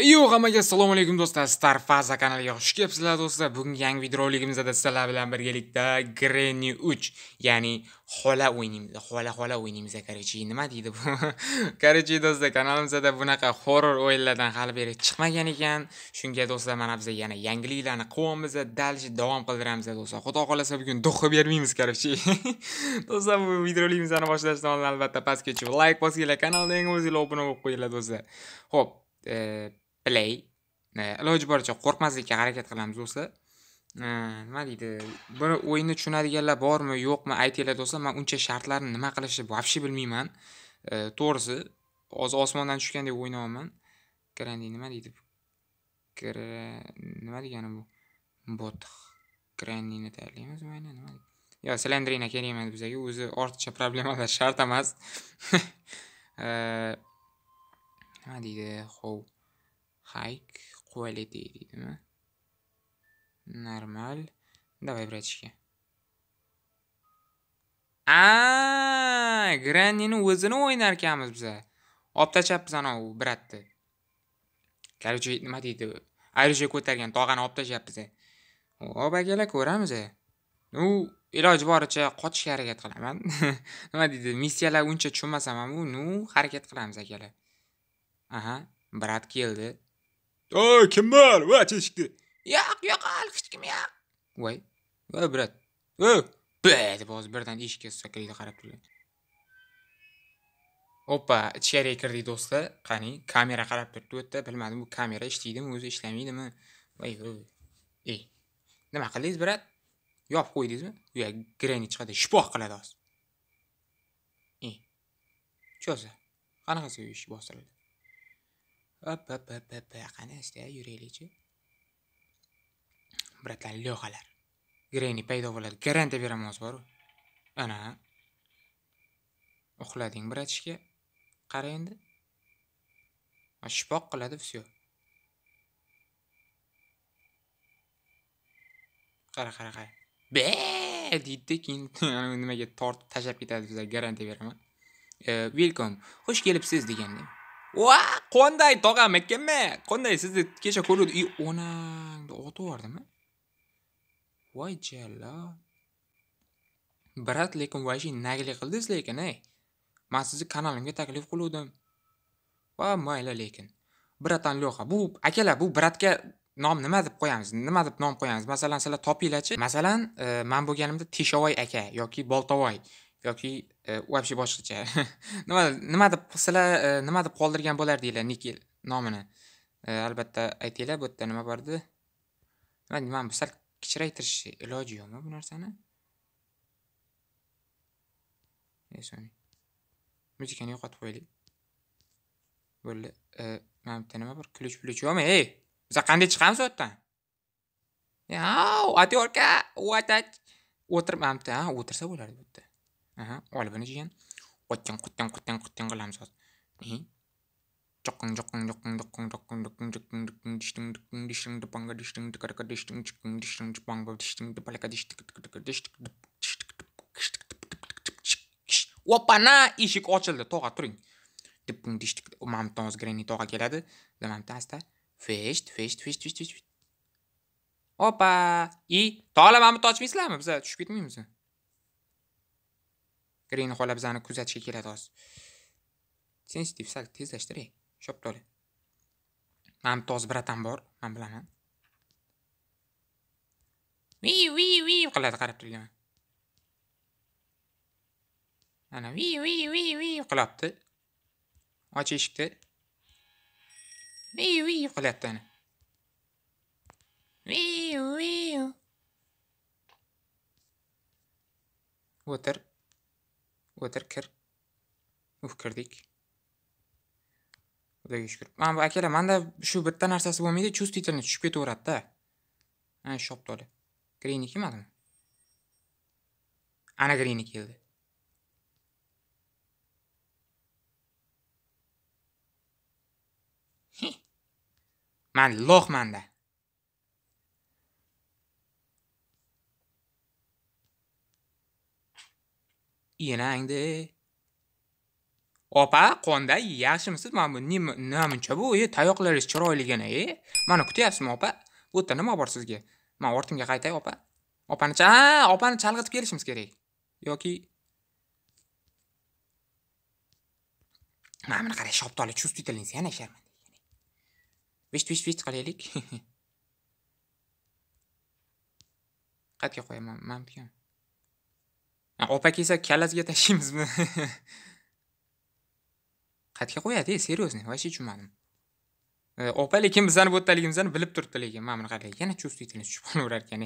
Yo, hammaga assalomu alaykum do'stlar. Star Faza kanaliga xush kelibsizlar do'stlar. Bugun yangi videoligimizda sizlar bilan birgalikda Granny 3, ya'ni xola o'ynaymiz. Xola xola o'ynaymiz, qarachi, Nima deydi bu? Qarachi do'stlar, kanalimizda bunaqa horror o'yinlardan hali beri chiqmagan ekan. Shunga do'stlar, mana biz yana yangiliklarni qo'yamiz, dalji davom qildiramiz do'stlar. Xudo xolasa bugun duxi bermaymiz, qarachi. do'stlar, bu videoligimizni boshlashdan oldin albatta pastga tushib like bosinglar, kanalga yangi obuna bo'lib qo'yinglar do'stlar. Xo'p, play iloji э, boricha qo'rqmaslikka harakat qilamiz do'stlar э, nima deydi bir o'yinni tushunadiganlar bormi yo'qmi aytinglar do'stlar man uncha shartlarni nima qilishni вообще bilmayman э, to'g'risi hozir osmondan tushgandek o'ynayapman grandi nima deydi nima degani bu bot grandini tayyorlaymiz mayli nima yo slendrina kerak emas bizaga o'zi ortiqcha problemalar shart emas nima deydi ho'p high quality deydimi normal давай братишка a grannini o'zini o'ynarkanmiz biza olib tashlabmiz anavi bratni короче nima deydi ayrija ko'targan tog'ani olib tashlayapmiz hop akalar ko'ramiz u iloji boricha qochishga harakat qilaman nima deydi missiyalar uncha tushunmasam ham ну harakat qilamiz akalar Ага, брат keldi oy kim bor va teshikda yo'q yo'q al hech kim yo'q voy voy brat Voy. b deb hozir birdan ishga sakraydi qarab turdi. Opa, ichkariga kirdi do'stlar qani kamera qarab turdi o'tda, bilmadim bu kamera ishlaydimi o'zi ishlamaydimi voy voy ey nima qildingiz brat Yop qo'ydingizmi uya granit chiqadi shifoq qiladi hozir e cho'za Qani, uy ish bosiladi op op op op qani asta yuraylikchi bratlar lohalar greni paydo bo'ladi garantiya beraman oz boru ana uxlading bratishka qara endi shipoq qiladi все qara qara qara be deydida keyin nimaga tortib tashlab ketadi bizlar garantiya beraman e, welcome xush kelibsiz deganda わあ qanday tog'am mekkame qanday sizni kecha ko'ruvdi i ona, otib yubordimi voy jalla brat lekin vashi nagli qildiz lekin ey Men sizni kanalimga taklif qiluvdim va mayli lekin bratan lyoxa bu akalar bu bratga nom nima deb qo'yamiz nima deb nom qo'yamiz masalan sizlar topinglarchi masalan eh, men bo'lganimda teshovoy aka yoki boltovoy yoki вообще e, boshqacha nima nima deb qilsalar e, nima deb qoldirgan bo'lardinglar nikel nomini e, albatta aytinglar bu yerda nima bor edi mana bu sal kichraytirish iloji yo'qmi bu narsani muzikani yo'qotib qo'yaylik bo'ldi mana bu yerda nima bor ключ ключ yo'qmi ey biza qanday chiqamiz u yerdan yow atyorka o'tirib mana bu yerda o'tirsa bo'lardi bu yerda aha olibini keyin o'tgan qutgan qutgan qutgan qilamiz hozir joqqing joqqing joqqing doqqing doqqing doqqing joqqing doqqing dishting doqqing dishting dipanga dishting dikaraka dishting chikking dishting chipanga dishting dipalaka dishtik tiktika dishtik dishtik opana eshik ochildi tog'a turing diping dishtik mamtdan hozir granit tog'a keladi mamta asta fesht fesht fesht fesht fesht opa i tola mamni ochmaysizlarmi biza tushib ketmaymiz Green xola bizani kuzatishga keladi hozir. Sensitiv sal Shop Shoptoli. Mana toz bratam bor, men bilaman. Vi vi vi qiladi qarab turganman. Ana vi vi vi vi qilyapti. Och eshikni. Vi vi qilyapti ana. Vi vi. O'tir. o'tirkir o'fkirdik uf kirdik xudoga shukur mana bu akalar manda shu bitta narsasi bo'lmaydi чувствительность tushib ketaveradida ana shu shoptoli grini kelmadimi ana grini keldi man lohmanda enangdi opa qonda yaxshimisiz mana bu nimamuncha bu e tayoqlaringiz chiroyligina e mana kutyapsizmi opa bu yerda nima bor sizga man ortimga qaytay opa opani ha opani chalg'itib kelishimiz kerak yoki mana buni qarang shoptoli чувствительность yana sharman visht visht visht qilaylik qayerga qo'yaman man opa kelsa kallasiga tashlaymizmi qayerga qo'yadi серьезный вообще tushunmadim e, opa lekin bizani bu yerdaligimizni bilib turibdi lekin mana bunaqa yana чувствительность tushib qolaverar ekan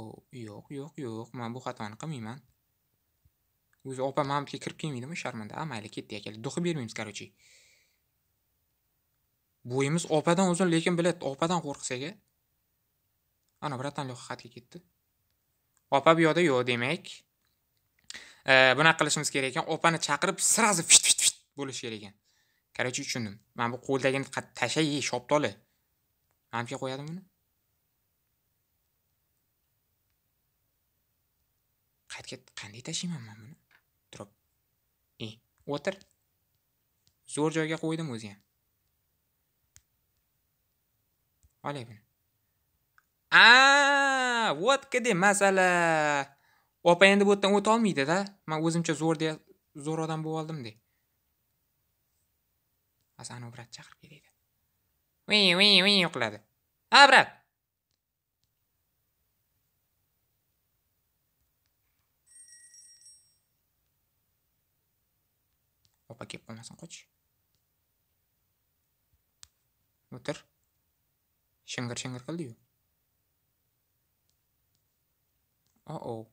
o yo'q yo'q yo'q man bu xatoni qilmayman o'zi opa mamutga kirib kelmaydimi sharmanda a mayli ketdi akalar duxi bermaymiz короче bo'yimiz opadan uzun lekin biladi opadan qo'rqsak a ana bratan Lyoxa xatga ketdi opa bu yoqda yo'q demak bunaqa qilishimiz kerak ekan opani chaqirib сразу fit fit fit bo'lishi kerak ekan короче tushundim mana bu qo'ldagini tashla ye shoptoli mamka qo'yadimi buni qaytga qanday tashlayman man buni turib e o'tir zo'r joyga qo'ydim o'zi ham olay buni a ah, вот где masala opa endi bu yerdan o'ta olmaydida da man o'zimcha zo'r deya zo'r odam bo'lib oldim de asa brat chaqirib kelaydi viy viy viy qiladi a brat opa kelib qolmasin qoch o'tir shing'ir shing'ir qildi Oh oh.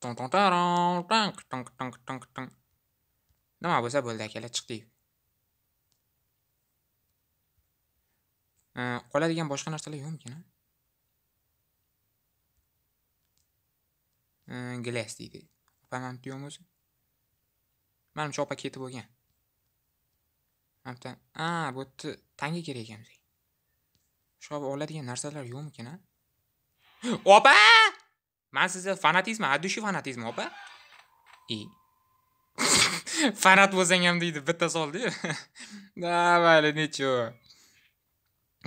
tank tank tank tank tank nima bo'lsa bo'ldi akalar chiqdik qoladigan boshqa narsalar yo'qmikin glass deydi opam ham yo'qmi o'zi manimcha opa ketib bo'lgan a bu yerda tanga kerak ekan bizga shu oladigan narsalar yo'qmikin a Opa! Man sizni fanatizm, adushiy fanatizm, opa. И fanat bo'lsang ham deydi, bitta soldi. Davali ничего.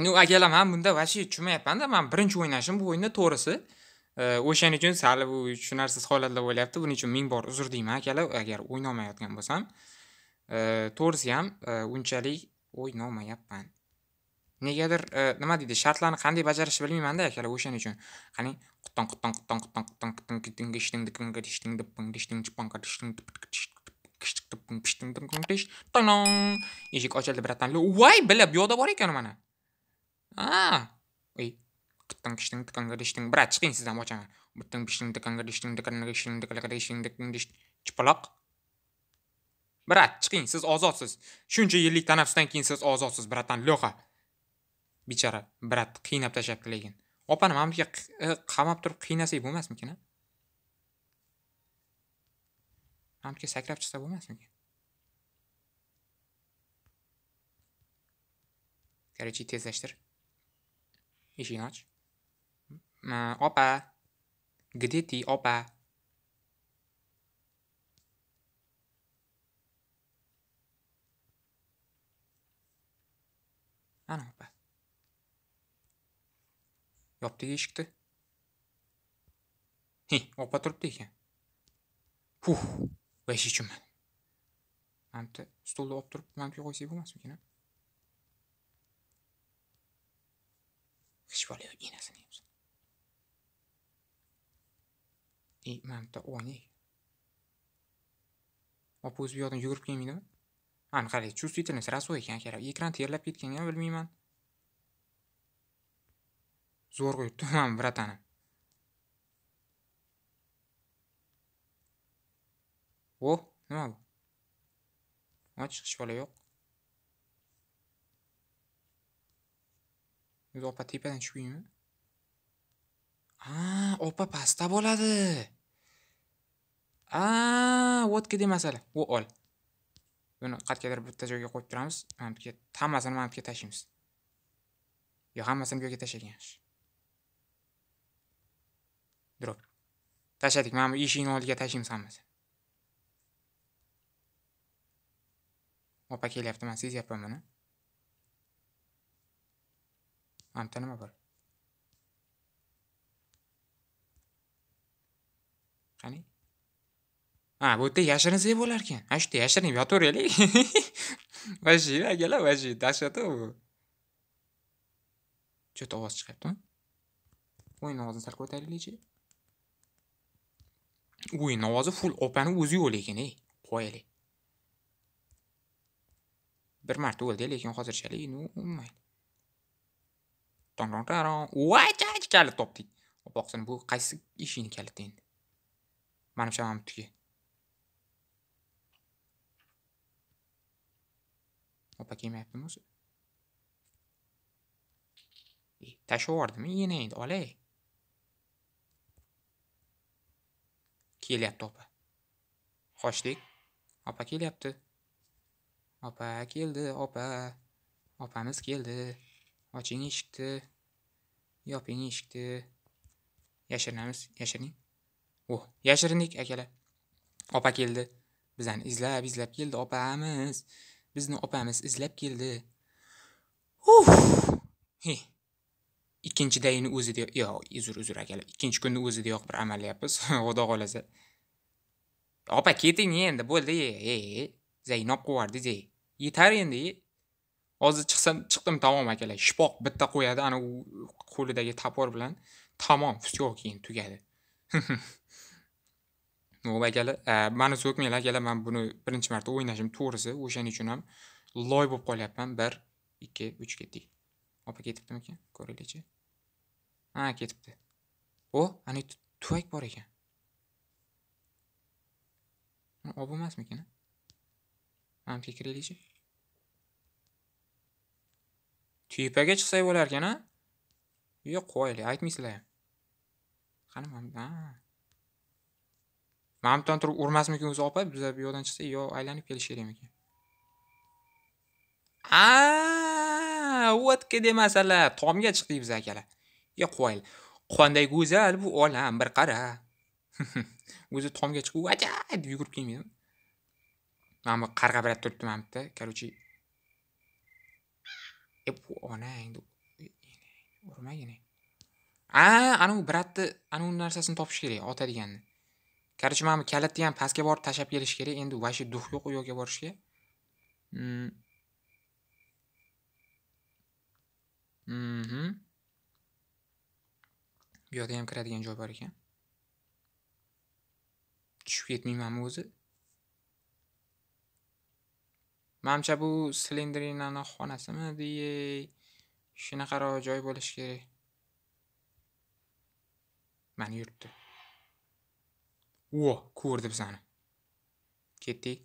Nu akalar, men bunda vashi tushunmayapman-da, men birinchi o'ynashim bu o'yinda to'g'risi. O'shaning uchun sal bu tushunarsiz holatlar bo'lyapti. Buning uchun ming bor uzr deyman akalar, agar o'ynamayotgan bo'lsam. Uh, to'g'risi ham unchalik uh, o'ynamayapman. negadir e, nima deydi shartlarni qanday bajarishni bilmaymanda akalar o'shaning uchun qani qutton qutton qutton qutton qutton qutton eshik ochildi братан voy bila bu yoqda bor ekan mana ey qittin kishtin tiqinga dishtin brat chiqing sizdan ochaman bittin pishtin tiqinga dishtin tiqinga dishtin tiqinga dishtin tiqinga dishtin chipaloq brat chiqing siz ozodsiz shuncha yillik tanaffusdan keyin siz ozodsiz bratan leha bechora brat qiynab tashlabdi lekin opani mana bunaqa e, qamab turib qiynasak bo'lmasmikan a mana bunaqa sakrab chiqsa bo'lmasmikan короче tezlashtir eshikni och opa где ты opa ana opa yopdik eshikni he opa turibdi ekan huh vashi uchunman mana bitta stolni olib turib mana buga qo'ysak bo'lmasmikin hech bola yo'q enasini yemsin e mana bitta oyna opa o'zi bu yoqdan yugurib kelmaydimi ani qarang чувствительность raso ekan ekran terlab ketgan bilmayman zo'rg'a yutdim vratani o o'h, nima bu och hech bola yo'q o'zi opa tepadan tushib uymi a opa pastda bo'ladi a вот где masala u ol buni qayergadir bitta joyga qo'yib turamiz mana bu yerga hammasini mana bu yerga tashlaymiz yo hammasini bu yerga tashlagan yaxshi drop tashladik mana bu eshikni oldiga tashlaymiz hammasi opa kelyapti man sezyapman buni mana nima bor qani ha bu yerda yashirinsa bo'lar ekan ana shu yerda yashirinib yotaveraylik вообще akalar вообще dahshatda bu cho't ovoz chiqyaptimi o'yinni ovozini sal ko'taraylikchi Uy, Navozi full opani o'zi yo'q lekin, ey, qo'yaylik. Bir marta o'ldi, lekin hozirchalik umuman. Tong tong taron. Voy, chach kalit topdik. Boqsin bu qaysi ishini kaliti endi? Manimcha ham tuki. Opa kelmayaptimi o'zi? E, tashlavordim, yana endi olay. kelyapti opa qochdik opa kelyapti opa keldi opa opamiz keldi oching eshikni yoping eshikni yashirinamiz yashiring o oh, yashirindik akalar opa keldi bizani izlab izlab keldi opamiz bizni opamiz izlab keldi uf ikkinchi dayni o'zida yo'q uzr uzr akalar ikkinchi kunni o'zidayoq bir amallayapmiz xudo xohlasa opa keting endi bo'ldi e zaynob qilibyubordiz e yetar endi hozir chiqsam chiqdim tamom akalar shipoq bitta qo'yadi ana u qo'lidagi topor bilan tamom все keyin tugadi ho'p akalar mani so'kmanglar akalar man buni birinchi marta o'ynashim to'g'risi o'shaning uchun ham loy bo'lib qolyapman bir ikki uch ketdik opa ketibdimikin ko'raylikchi ha ketibdi o ana tuvak bor ekan ob emasmikin mana bu yerga kiraylikchi tepaga chiqsak bo'larkan a yo'q qo'yaylik aytmaysizlar ham qani mana mana bu yerdan turib urmasmikin o'zi opa biz bu yoqdan chiqsak yo aylanib kelish kerakmikin a o'tga demasalar tomga chiq deymiz akalar e qo'yil qanday go'zal bu olam bir qara o'zi tomga chiqib aja deb yugurib kelmaydi mana bu qarg'a bilan turibdi mana buyerda короче e onang urmagin a anavi bratni anavi narsasini topish kerak otadiganni короче mana bu kalitni ham pastga borib tashlab kelish kerak endi вообще duh yo'q u yoqqa borishga hmm. Bu yoqda ham kiradigan joy bor ekan. Tushib ketmaymanmi o'zi? Manimcha bu silindrinani xonasimi deye shunaqaroq joy bo'lishi kerak. Mani yuribdi. Vo, ko'rdi bizani. Ketdik.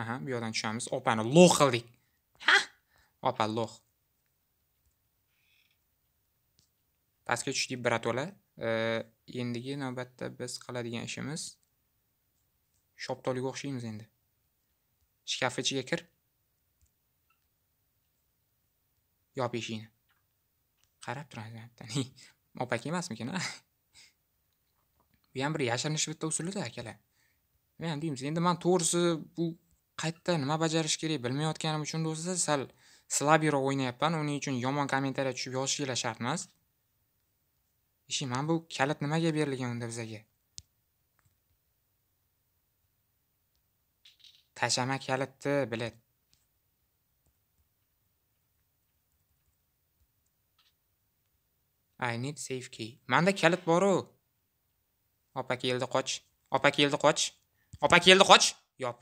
Aha, bu yoqdan tushamiz. Opani lo'q qildik. Ha? Opa lo'q. Pastga tushdik birato'la. Endigi navbatda biz qiladigan ishimiz shoptoliga o'xshaymiz endi. Shkaf ichiga kir. Yop eshikni. Qarab turadi. Opaki emasmikin, a? Bu ham bir yashirinish bitta usulida akalar. Men deymiz, endi men to'g'risi bu qayerda nima bajarish kerak bilmayotganim uchun do'stlar sal slabiyroq o'ynayapman uning uchun yomon kommentariya tushib yozishinglar shart emas ishi mana bu kalit nimaga berilgan unda bizaga tashama kalitni bilet I need safe key. Manda kalit bor-u. Opa keldi qoch. Opa keldi qoch. Opa keldi qoch. Yop.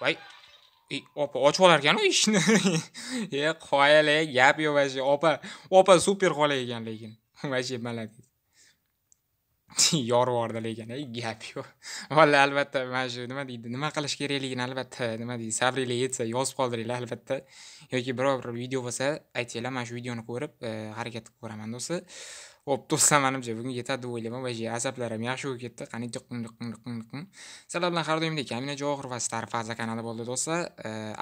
voy opa ochib olarkan u ishni e qoyala gap yo'q вообще opa opa super qola ekan lekin вообще молодец yorib lekin gap yo'q valla albatta mana shu nima deydi nima qilish kerakligini albatta nima deydi sabriylar yetsa yozib qoldiringlar albatta yoki biror bir video bo'lsa aytinglar mana shu videoni ko'rib eh, harakat qilib ko'raman do'stlar Hop, do'stlar, menimcha bugun yetadi deb o'ylayman. Vaje azablarim yaxshi bo'lib ketdi. Qani Sizlar bilan har doimdek Kamina Johir va Star Faza kanali bo'ldi, do'stlar.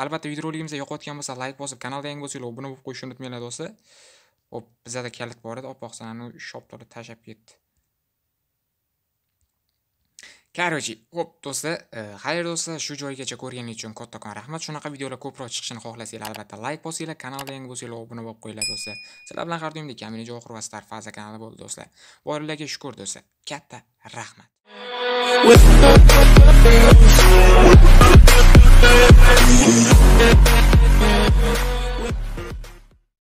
Albatta, video roligimizga yoqayotgan bo'lsa, layk bosib, kanalda yangi bo'lsanglar, obuna bo'lib qo'yishni unutmanglar, do'stlar. Hop, bizada kalit bor edi, oppoq sanani shop tashlab ketdi. Korоче, ho'p do'stlar, e, xayr do'stlar, shu joygacha ko'rganingiz uchun kattakon rahmat. Shunaqa videolar ko'proq chiqishini xohlasanglar albatta like bosinglar, kanalga yangi bo'lsanglar obuna bo'lib qo'yinglar do'stlar. Sizlar bilan har doimdek Kamina Johir va Star Faza kanali bo'ldi do'stlar. Borilarga shukr do'stlar. Katta rahmat.